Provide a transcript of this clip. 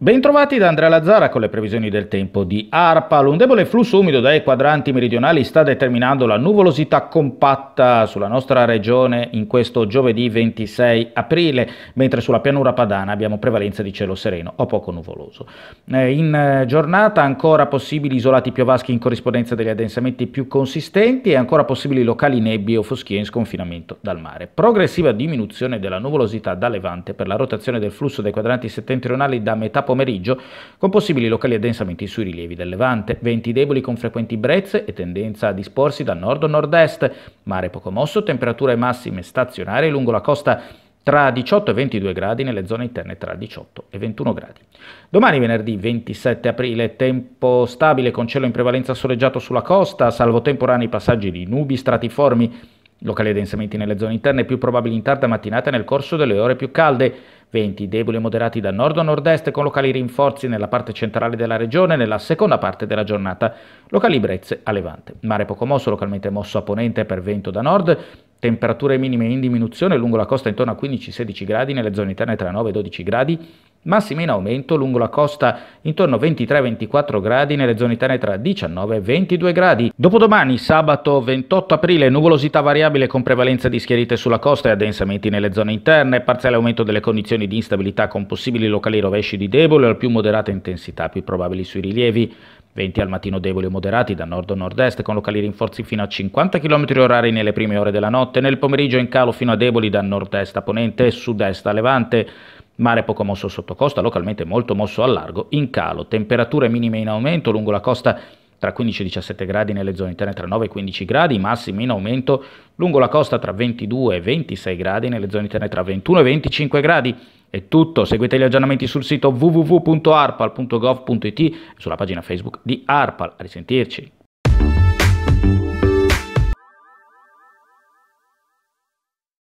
Bentrovati da Andrea Lazzara con le previsioni del tempo di Arpal. Un debole flusso umido dai quadranti meridionali sta determinando la nuvolosità compatta sulla nostra regione in questo giovedì 26 aprile, mentre sulla pianura padana abbiamo prevalenza di cielo sereno o poco nuvoloso. Eh, in eh, giornata ancora possibili isolati piovaschi in corrispondenza degli addensamenti più consistenti e ancora possibili locali nebbie o foschie in sconfinamento dal mare. Progressiva diminuzione della nuvolosità da levante per la rotazione del flusso dei quadranti settentrionali da metà pomeriggio, con possibili locali addensamenti sui rilievi del Levante, venti deboli con frequenti brezze e tendenza a disporsi da nord o nord-est, mare poco mosso, temperature massime stazionarie lungo la costa tra 18 e 22 gradi nelle zone interne tra 18 e 21 gradi. Domani venerdì 27 aprile tempo stabile con cielo in prevalenza soleggiato sulla costa, salvo temporanei passaggi di nubi stratiformi Locali addensamenti nelle zone interne più probabili in tarda mattinata nel corso delle ore più calde. Venti deboli e moderati da nord a nord-est con locali rinforzi nella parte centrale della regione nella seconda parte della giornata. Locali brezze a levante. Mare poco mosso, localmente mosso a ponente per vento da nord. Temperature minime in diminuzione lungo la costa intorno a 15-16 gradi, nelle zone interne tra 9 e 12 gradi massimi in aumento lungo la costa intorno a 23-24 gradi nelle zone interne tra 19 e 22 gradi. Dopodomani, sabato 28 aprile, nuvolosità variabile con prevalenza di schiarite sulla costa e addensamenti nelle zone interne, parziale aumento delle condizioni di instabilità con possibili locali rovesci di debole o al più moderata intensità, più probabili sui rilievi. Venti al mattino deboli o moderati da nord o nord-est con locali rinforzi fino a 50 km orari nelle prime ore della notte, nel pomeriggio in calo fino a deboli da nord-est a ponente e sud-est a levante. Mare poco mosso sotto costa, localmente molto mosso al largo, in calo, temperature minime in aumento lungo la costa tra 15 e 17 gradi nelle zone interne tra 9 e 15 gradi, massimi in aumento lungo la costa tra 22 e 26 gradi nelle zone interne tra 21 e 25 gradi. È tutto, seguite gli aggiornamenti sul sito www.arpal.gov.it e sulla pagina Facebook di Arpal. A risentirci.